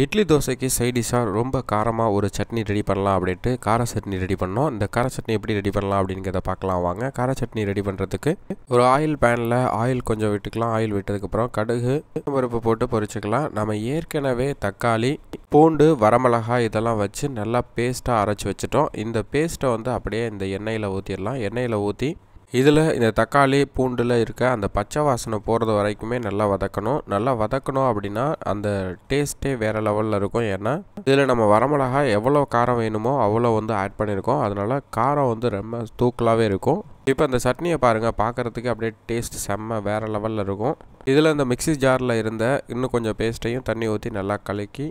இட்லி தோசைக்கு சைடிஷாக ரொம்ப காரமாக ஒரு சட்னி ரெடி பண்ணலாம் அப்படின்ட்டு கார சட்னி ரெடி பண்ணோம் இந்த கார சட்னி எப்படி ரெடி பண்ணலாம் அப்படிங்கிறத பார்க்கலாம் வாங்க கார சட்னி ரெடி பண்ணுறதுக்கு ஒரு ஆயில் பேனில் ஆயில் கொஞ்சம் விட்டுக்கலாம் ஆயில் விட்டதுக்கப்புறம் கடுகு பருப்பு போட்டு பொறிச்சிக்கலாம் நம்ம ஏற்கனவே தக்காளி பூண்டு வரமிளகாய் இதெல்லாம் வச்சு நல்லா பேஸ்ட்டாக அரைச்சி வச்சுட்டோம் இந்த பேஸ்ட்டை வந்து அப்படியே இந்த எண்ணெயில் ஊற்றிடலாம் எண்ணெயில் ஊற்றி இதில் இந்த தக்காளி பூண்டில் இருக்க அந்த பச்சை வாசனை போகிறது வரைக்குமே நல்லா வதக்கணும் நல்லா வதக்கணும் அப்படின்னா அந்த டேஸ்ட்டே வேறு லெவலில் இருக்கும் ஏன்னா இதில் நம்ம வரமிளகா எவ்வளோ காரம் வேணுமோ அவ்வளோ வந்து ஆட் பண்ணியிருக்கோம் அதனால் காரம் வந்து ரொம்ப தூக்கலாகவே இருக்கும் இப்போ அந்த சட்னியை பாருங்கள் பார்க்குறதுக்கு அப்படியே டேஸ்ட் செம்ம வேறு லெவலில் இருக்கும் இதில் இந்த மிக்சி ஜாரில் இருந்த இன்னும் கொஞ்சம் பேஸ்ட்டையும் தண்ணி ஊற்றி நல்லா கலக்கி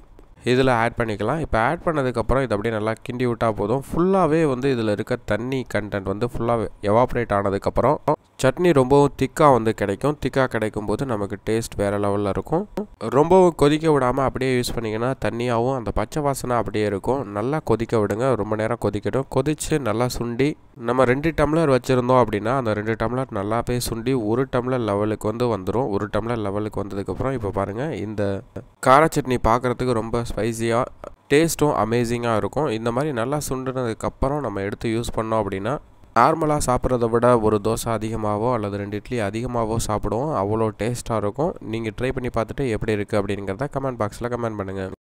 இதில் ஆட் பண்ணிக்கலாம் இப்போ ஆட் பண்ணதுக்கப்புறம் இது அப்படியே நல்லா கிண்டி விட்டால் போதும் ஃபுல்லாகவே வந்து இதில் இருக்க தண்ணி கண்டென்ட் வந்து ஃபுல்லாக எவாப்ரேட் ஆனதுக்கப்புறம் சட்னி ரொம்பவும் திக்காக வந்து கிடைக்கும் திக்காக கிடைக்கும் போது நமக்கு டேஸ்ட் வேறு லெவலில் இருக்கும் ரொம்பவும் கொதிக்க விடாமல் அப்படியே யூஸ் பண்ணிங்கன்னா தண்ணியாகவும் அந்த பச்சை வாசனை அப்படியே இருக்கும் நல்லா கொதிக்க விடுங்க ரொம்ப நேரம் கொதிக்கட்டும் கொதித்து நல்லா சுண்டி நம்ம ரெண்டு டம்ளர் வச்சுருந்தோம் அப்படின்னா அந்த ரெண்டு டம்ளர் நல்லா போய் சுண்டி ஒரு டம்ளர் லெவலுக்கு வந்து வந்துடும் ஒரு டம்ளர் லெவலுக்கு வந்ததுக்கப்புறம் இப்போ பாருங்கள் இந்த கார சட்னி பார்க்குறதுக்கு ரொம்ப ஸ்பைஸியாக டேஸ்ட்டும் அமேசிங்காக இருக்கும் இந்த மாதிரி நல்லா சுண்டுனதுக்கப்புறம் நம்ம எடுத்து யூஸ் பண்ணோம் அப்படின்னா நார்மலாக சாப்பிட்றத விட ஒரு தோசை அதிகமாகவோ அல்லது ரெண்டு இட்லி அதிகமாகவோ சாப்பிடுவோம் அவ்வளோ டேஸ்ட்டாக இருக்கும் நீங்கள் ட்ரை பண்ணி பார்த்துட்டு எப்படி இருக்குது அப்படிங்கிறத கமெண்ட் பாக்ஸில் கமெண்ட் பண்ணுங்கள்